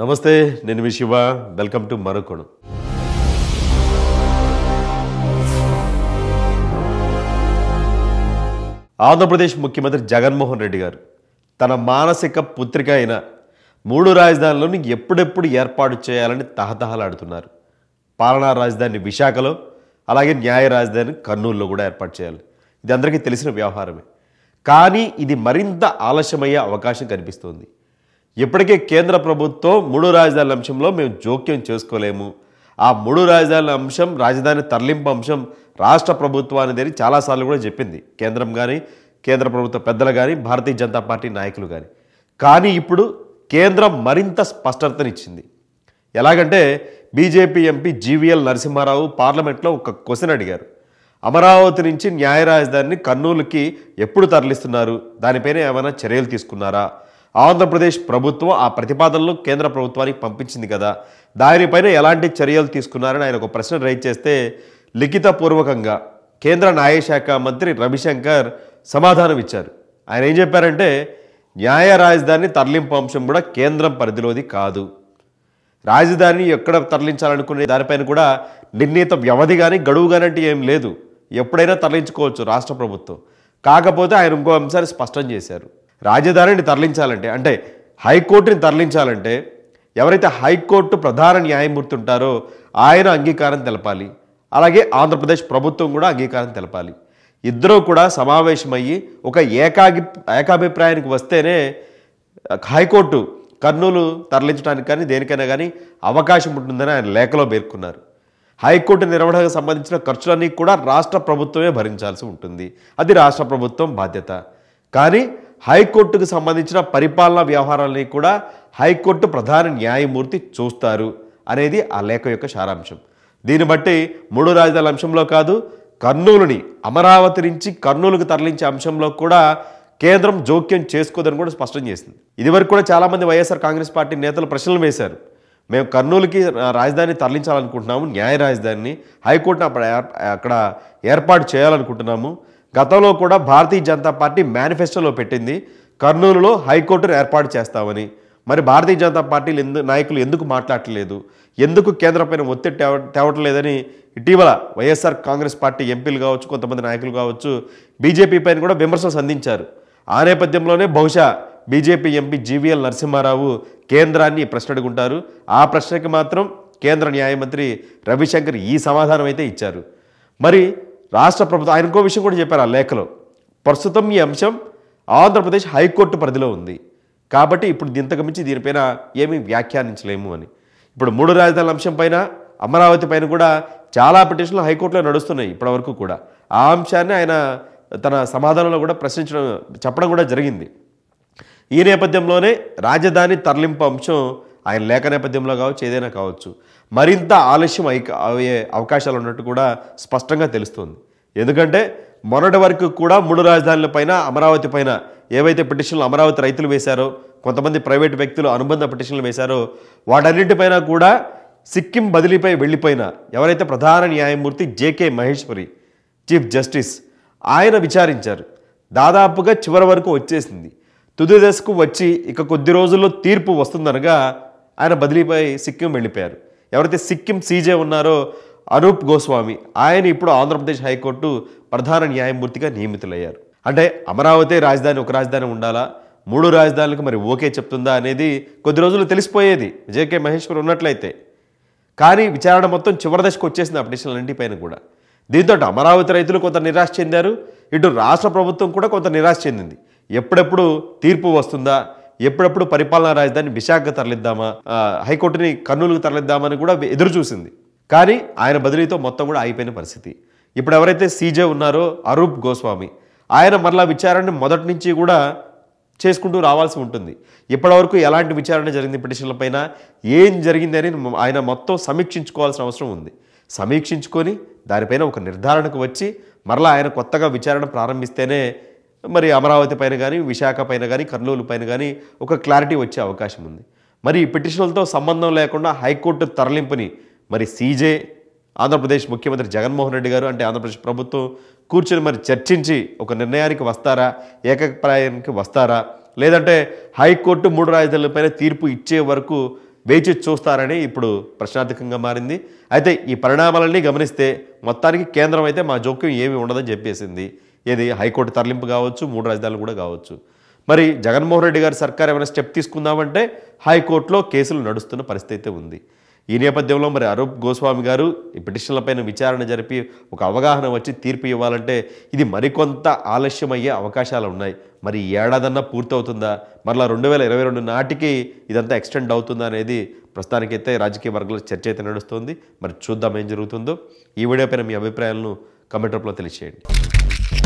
నమస్తే నేను మీ Shiva welcome to మరొకడు ఆంధ్రప్రదేశ్ ముఖ్యమంత్రి జగన్మోహన్ రెడ్డి గారు తన మానసిక పుత్రిక అయిన మూడు రాజధానులను ఎప్పుడెప్పుడు ఏర్పాటు చేయాలని తహతహలాడుతున్నారు పాలనా రాజధాని విశాఖలో అలాగే న్యాయ రాజధాని కర్నూలులో కూడా ఏర్పాటు చేయాలి ఇది అందరికీ తెలిసిన వ్యవహారమే కానీ ఇది మరింత ఆలస్యమయ్యే అవకాశం కనిపిస్తోంది ఇప్పటికే కేంద్ర ప్రభుత్వం మూడు రాజధానుల అంశంలో మేము జోక్యం చేసుకోలేము ఆ మూడు రాజధానుల అంశం రాజధాని తరలింపు అంశం రాష్ట్ర అనేది చాలాసార్లు కూడా చెప్పింది కేంద్రం కానీ కేంద్ర ప్రభుత్వ పెద్దలు కానీ భారతీయ జనతా పార్టీ నాయకులు కానీ కానీ ఇప్పుడు కేంద్రం మరింత స్పష్టతనిచ్చింది ఎలాగంటే బీజేపీ ఎంపీ జీవీఎల్ నరసింహారావు పార్లమెంట్లో ఒక క్వశ్చన్ అడిగారు అమరావతి నుంచి న్యాయ రాజధానిని కర్నూలుకి ఎప్పుడు తరలిస్తున్నారు దానిపైన ఏమైనా చర్యలు తీసుకున్నారా ఆంధ్రప్రదేశ్ ప్రభుత్వం ఆ ప్రతిపాదనలు కేంద్ర ప్రభుత్వానికి పంపించింది కదా దానిపైన ఎలాంటి చర్యలు తీసుకున్నారని ఆయన ఒక ప్రశ్న రైజ్ చేస్తే లిఖితపూర్వకంగా కేంద్ర న్యాయశాఖ మంత్రి రవిశంకర్ సమాధానం ఇచ్చారు ఆయన ఏం చెప్పారంటే న్యాయ రాజధాని తరలింపు అంశం కూడా కేంద్రం పరిధిలోది కాదు రాజధానిని ఎక్కడ తరలించాలనుకునే దానిపైన కూడా నిర్ణీత వ్యవధి కానీ గడువు కానంటే ఏం లేదు ఎప్పుడైనా తరలించుకోవచ్చు రాష్ట్ర ప్రభుత్వం కాకపోతే ఆయన ఇంకో అంశాన్ని స్పష్టం చేశారు రాజధానిని తరలించాలంటే అంటే హైకోర్టుని తరలించాలంటే ఎవరైతే హైకోర్టు ప్రధాన న్యాయమూర్తి ఉంటారో ఆయన అంగీకారం తెలపాలి అలాగే ఆంధ్రప్రదేశ్ ప్రభుత్వం కూడా అంగీకారం తెలపాలి ఇద్దరూ కూడా సమావేశమయ్యి ఒక ఏకాగి ఏకాభిప్రాయానికి వస్తేనే హైకోర్టు కర్నూలు తరలించడానికి కానీ దేనికైనా కానీ అవకాశం ఉంటుందని ఆయన లేఖలో పేర్కొన్నారు హైకోర్టు నిర్వహణకు సంబంధించిన ఖర్చులన్నీ కూడా రాష్ట్ర ప్రభుత్వమే భరించాల్సి ఉంటుంది అది రాష్ట్ర ప్రభుత్వం బాధ్యత కానీ హైకోర్టుకు సంబంధించిన పరిపాలనా వ్యవహారాలని కూడా హైకోర్టు ప్రధాన న్యాయమూర్తి చూస్తారు అనేది ఆ లేఖ యొక్క సారాంశం దీన్ని బట్టి మూడు రాజధాని అంశంలో కాదు కర్నూలుని అమరావతి నుంచి కర్నూలుకు తరలించే అంశంలో కూడా కేంద్రం జోక్యం చేసుకోదని కూడా స్పష్టం చేసింది ఇదివరకు కూడా చాలామంది వైఎస్ఆర్ కాంగ్రెస్ పార్టీ నేతలు ప్రశ్నలు వేశారు మేము కర్నూలుకి రాజధాని తరలించాలనుకుంటున్నాము న్యాయ రాజధానిని హైకోర్టును అప్పుడు అక్కడ ఏర్పాటు చేయాలనుకుంటున్నాము గతంలో కూడా భారతీయ జనతా పార్టీ మేనిఫెస్టోలో పెట్టింది కర్నూలులో హైకోర్టును ఏర్పాటు చేస్తామని మరి భారతీయ జనతా పార్టీలు ఎందు నాయకులు ఎందుకు మాట్లాడట్లేదు ఎందుకు పైన ఒత్తిడి తేవ తేవటం లేదని ఇటీవల వైఎస్ఆర్ కాంగ్రెస్ పార్టీ ఎంపీలు కావచ్చు కొంతమంది నాయకులు కావచ్చు బీజేపీ పైన కూడా విమర్శలు సంధించారు ఆ నేపథ్యంలోనే బహుశా బీజేపీ ఎంపీ జీవీఎల్ నరసింహారావు కేంద్రాన్ని ప్రశ్న అడుగుంటారు ఆ ప్రశ్నకి మాత్రం కేంద్ర న్యాయమంత్రి రవిశంకర్ ఈ సమాధానం అయితే ఇచ్చారు మరి రాష్ట్ర ప్రభుత్వం ఆయన ఇంకో విషయం కూడా చెప్పారు ఆ లేఖలో ప్రస్తుతం ఈ అంశం ఆంధ్రప్రదేశ్ హైకోర్టు పరిధిలో ఉంది కాబట్టి ఇప్పుడు ఇంతకు మించి దీనిపైన ఏమీ వ్యాఖ్యానించలేము అని ఇప్పుడు మూడు రాజధానుల అంశం పైన అమరావతి పైన కూడా చాలా పిటిషన్లు హైకోర్టులో నడుస్తున్నాయి ఇప్పటివరకు కూడా ఆ అంశాన్ని ఆయన తన సమాధానంలో కూడా ప్రశ్నించడం చెప్పడం కూడా జరిగింది ఈ నేపథ్యంలోనే రాజధాని తరలింపు అంశం ఆయన లేఖ నేపథ్యంలో కావచ్చు ఏదైనా కావచ్చు మరింత ఆలస్యం అయ్యే అవకాశాలు ఉన్నట్టు కూడా స్పష్టంగా తెలుస్తుంది ఎందుకంటే మొన్నటి వరకు కూడా మూడు రాజధానులపైన అమరావతి పైన ఏవైతే పిటిషన్లు అమరావతి రైతులు వేశారో కొంతమంది ప్రైవేటు వ్యక్తులు అనుబంధ పిటిషన్లు వేశారో వాటన్నింటిపైన కూడా సిక్కిం బదిలీపై వెళ్ళిపోయిన ఎవరైతే ప్రధాన న్యాయమూర్తి జేకే మహేశ్వరి చీఫ్ జస్టిస్ ఆయన విచారించారు దాదాపుగా చివరి వరకు వచ్చేసింది తుది దశకు వచ్చి ఇక కొద్ది రోజుల్లో తీర్పు వస్తుందనగా ఆయన బదిలీపై సిక్కిం వెళ్ళిపోయారు ఎవరైతే సిక్కిం సీజే ఉన్నారో అనూప్ గోస్వామి ఆయన ఇప్పుడు ఆంధ్రప్రదేశ్ హైకోర్టు ప్రధాన న్యాయమూర్తిగా నియమితులయ్యారు అంటే అమరావతి రాజధాని ఒక రాజధాని ఉండాలా మూడు రాజధానులకు మరి ఓకే చెప్తుందా అనేది కొద్ది రోజులు తెలిసిపోయేది జేకే మహేశ్వర్ ఉన్నట్లయితే కానీ విచారణ మొత్తం చివరి దశకు వచ్చేసింది ఆ పిటిషన్లన్నింటి పైన కూడా దీంతో అమరావతి రైతులు కొంత నిరాశ చెందారు ఇటు రాష్ట్ర ప్రభుత్వం కూడా కొంత నిరాశ చెందింది ఎప్పుడెప్పుడు తీర్పు వస్తుందా ఎప్పుడెప్పుడు పరిపాలనా రాజధాని విశాఖకు తరలిద్దామా హైకోర్టుని కర్నూలుకు తరలిద్దామని కూడా ఎదురు చూసింది కానీ ఆయన బదిలీతో మొత్తం కూడా ఆగిపోయిన పరిస్థితి ఇప్పుడు ఎవరైతే సీజే ఉన్నారో అరూప్ గోస్వామి ఆయన మరలా విచారణ మొదటి నుంచి కూడా చేసుకుంటూ రావాల్సి ఉంటుంది ఇప్పటివరకు ఎలాంటి విచారణ జరిగింది పిటిషన్లపైన ఏం జరిగిందని ఆయన మొత్తం సమీక్షించుకోవాల్సిన అవసరం ఉంది సమీక్షించుకొని దానిపైన ఒక నిర్ధారణకు వచ్చి మరలా ఆయన కొత్తగా విచారణ ప్రారంభిస్తేనే మరి అమరావతి పైన కానీ విశాఖ పైన కానీ కర్నూలు పైన కానీ ఒక క్లారిటీ వచ్చే అవకాశం ఉంది మరి ఈ పిటిషన్లతో సంబంధం లేకుండా హైకోర్టు తరలింపుని మరి సీజే ఆంధ్రప్రదేశ్ ముఖ్యమంత్రి జగన్మోహన్ రెడ్డి గారు అంటే ఆంధ్రప్రదేశ్ ప్రభుత్వం కూర్చొని మరి చర్చించి ఒక నిర్ణయానికి వస్తారా ఏకప్రాయానికి వస్తారా లేదంటే హైకోర్టు మూడు రాజధానులపైన తీర్పు ఇచ్చే వరకు వేచి చూస్తారని ఇప్పుడు ప్రశ్నార్థకంగా మారింది అయితే ఈ పరిణామాలన్నీ గమనిస్తే మొత్తానికి కేంద్రం అయితే మా జోక్యం ఏమీ ఉండదని చెప్పేసింది ఏది హైకోర్టు తరలింపు కావచ్చు మూడు రాజధానులు కూడా కావచ్చు మరి జగన్మోహన్ రెడ్డి గారి సర్కార్ ఏమైనా స్టెప్ తీసుకుందామంటే హైకోర్టులో కేసులు నడుస్తున్న పరిస్థితి అయితే ఉంది ఈ నేపథ్యంలో మరి అరూప్ గోస్వామి గారు ఈ పిటిషన్లపైన విచారణ జరిపి ఒక అవగాహన వచ్చి తీర్పు ఇవ్వాలంటే ఇది మరికొంత ఆలస్యమయ్యే అవకాశాలు ఉన్నాయి మరి ఏడాదన్నా పూర్తవుతుందా మరలా రెండు వేల ఇరవై రెండు నాటికి ఇదంతా ఎక్స్టెండ్ అవుతుందా అనేది ప్రస్తుతానికైతే రాజకీయ వర్గంలో చర్చ అయితే నడుస్తుంది మరి చూద్దాం ఏం జరుగుతుందో ఈ వీడియోపైన పైన మీ అభిప్రాయాలను కమెంట్ రూపంలో తెలియజేయండి